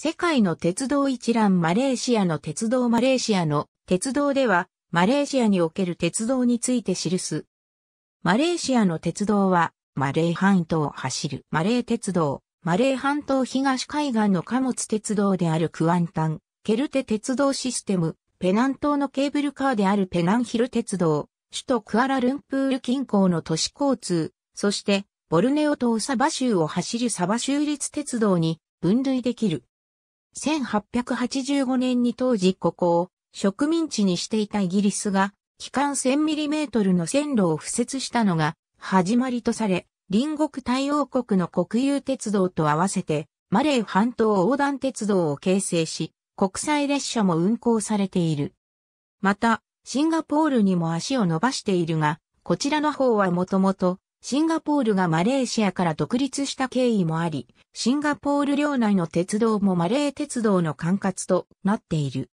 世界の鉄道一覧マレーシアの鉄道マレーシアの鉄道ではマレーシアにおける鉄道について記す。マレーシアの鉄道はマレー半島を走るマレー鉄道、マレー半島東海岸の貨物鉄道であるクアンタン、ケルテ鉄道システム、ペナン島のケーブルカーであるペナンヒル鉄道、首都クアラルンプール近郊の都市交通、そしてボルネオ島サバ州を走るサバ州立鉄道に分類できる。1885年に当時ここを植民地にしていたイギリスが、機関 1000mm の線路を敷設したのが始まりとされ、隣国対応国の国有鉄道と合わせて、マレー半島横断鉄道を形成し、国際列車も運行されている。また、シンガポールにも足を伸ばしているが、こちらの方はもともとシンガポールがマレーシアから独立した経緯もあり、シンガポール領内の鉄道もマレー鉄道の管轄となっている。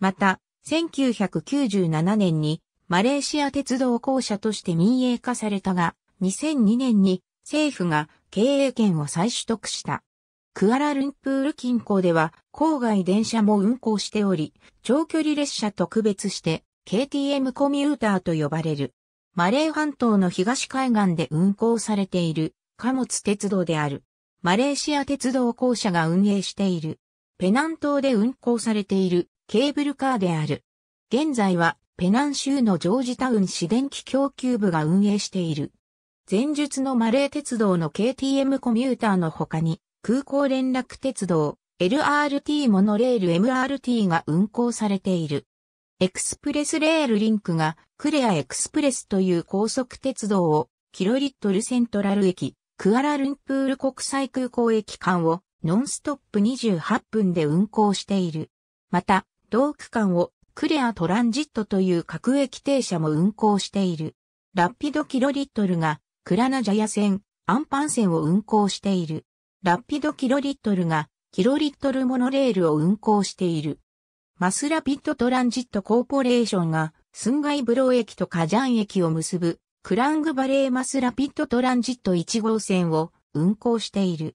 また、1997年にマレーシア鉄道公社として民営化されたが、2002年に政府が経営権を再取得した。クアラルンプール近郊では郊外電車も運行しており、長距離列車と区別して KTM コミューターと呼ばれる。マレー半島の東海岸で運行されている貨物鉄道である。マレーシア鉄道公社が運営している。ペナン島で運行されているケーブルカーである。現在はペナン州のジョージタウン市電気供給部が運営している。前述のマレー鉄道の KTM コミューターの他に空港連絡鉄道 LRT モノレール MRT が運行されている。エクスプレスレールリンクがクレアエクスプレスという高速鉄道をキロリットルセントラル駅、クアラルンプール国際空港駅間をノンストップ28分で運行している。また、同区間をクレアトランジットという各駅停車も運行している。ラッピドキロリットルがクラナジャヤ線、アンパン線を運行している。ラッピドキロリットルがキロリットルモノレールを運行している。マスラピットトランジットコーポレーションが、スンガイブロー駅とカジャン駅を結ぶ、クラングバレーマスラピットトランジット1号線を運行している。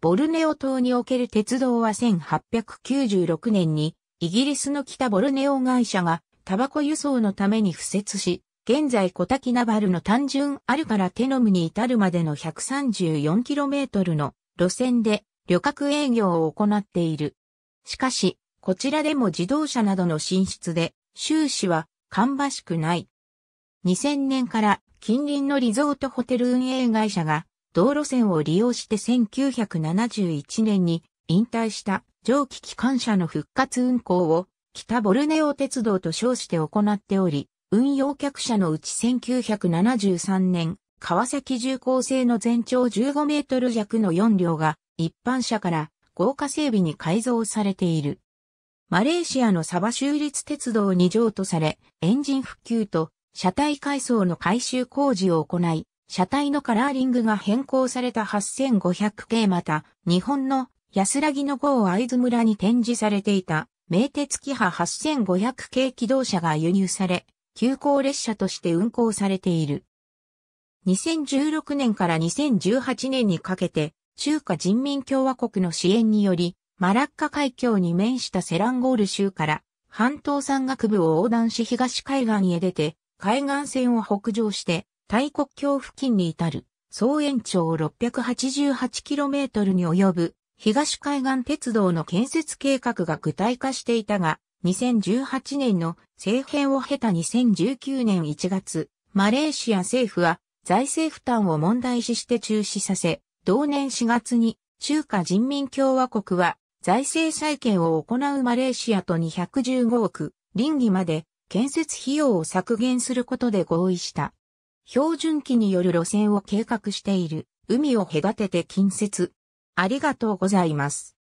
ボルネオ島における鉄道は1896年に、イギリスの北ボルネオ会社が、タバコ輸送のために敷設し、現在コタキナバルの単純あるからテノムに至るまでの 134km の路線で旅客営業を行っている。しかし、こちらでも自動車などの進出で、収支は芳しくない。2000年から近隣のリゾートホテル運営会社が道路線を利用して1971年に引退した蒸気機関車の復活運行を北ボルネオ鉄道と称して行っており、運用客車のうち1973年、川崎重工製の全長15メートル弱の4両が一般車から豪華整備に改造されている。マレーシアのサバ州立鉄道に譲渡され、エンジン復旧と車体改装の改修工事を行い、車体のカラーリングが変更された8500系また、日本の安らぎの号合図村に展示されていた、名鉄キハ8500系機動車が輸入され、急行列車として運行されている。2016年から2018年にかけて、中華人民共和国の支援により、マラッカ海峡に面したセランゴール州から、半島山岳部を横断し東海岸へ出て、海岸線を北上して、大国境付近に至る、総延長 688km に及ぶ、東海岸鉄道の建設計画が具体化していたが、2018年の政変を経た2019年1月、マレーシア政府は財政負担を問題視して中止させ、同年4月に中華人民共和国は財政再建を行うマレーシアと215億臨義まで建設費用を削減することで合意した。標準機による路線を計画している。海を隔てて近接。ありがとうございます。